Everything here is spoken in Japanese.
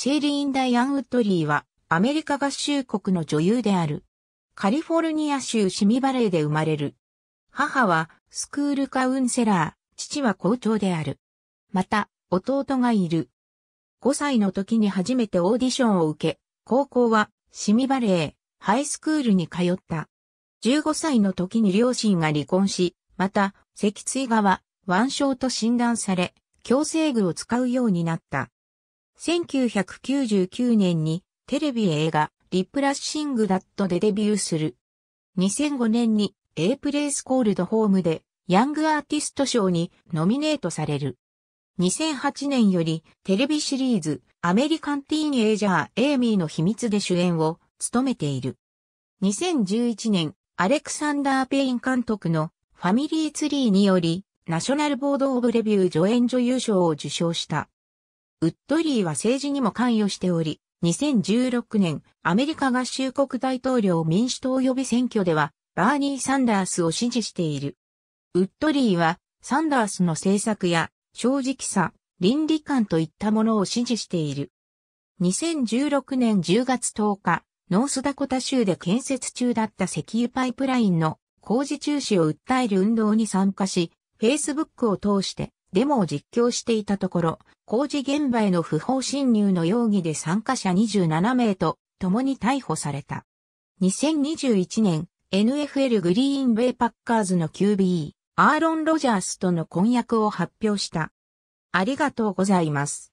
シェリーン・ダイアン・ウッドリーは、アメリカ合衆国の女優である。カリフォルニア州シミバレーで生まれる。母は、スクールカウンセラー、父は校長である。また、弟がいる。5歳の時に初めてオーディションを受け、高校は、シミバレー、ハイスクールに通った。15歳の時に両親が離婚し、また、脊椎側、腕症と診断され、強制具を使うようになった。1999年にテレビ映画リップラッシングダットでデビューする。2005年に A プレイスコールドホームでヤングアーティスト賞にノミネートされる。2008年よりテレビシリーズアメリカンティーンエイジャーエイミーの秘密で主演を務めている。2011年アレクサンダー・ペイン監督のファミリーツリーによりナショナルボードオブレビュー助演女優賞を受賞した。ウッドリーは政治にも関与しており、2016年、アメリカ合衆国大統領民主党予備選挙では、バーニー・サンダースを支持している。ウッドリーは、サンダースの政策や、正直さ、倫理観といったものを支持している。2016年10月10日、ノースダコタ州で建設中だった石油パイプラインの工事中止を訴える運動に参加し、Facebook を通してデモを実況していたところ、工事現場への不法侵入の容疑で参加者27名と共に逮捕された。2021年、NFL グリーンベイパッカーズの QB、アーロン・ロジャースとの婚約を発表した。ありがとうございます。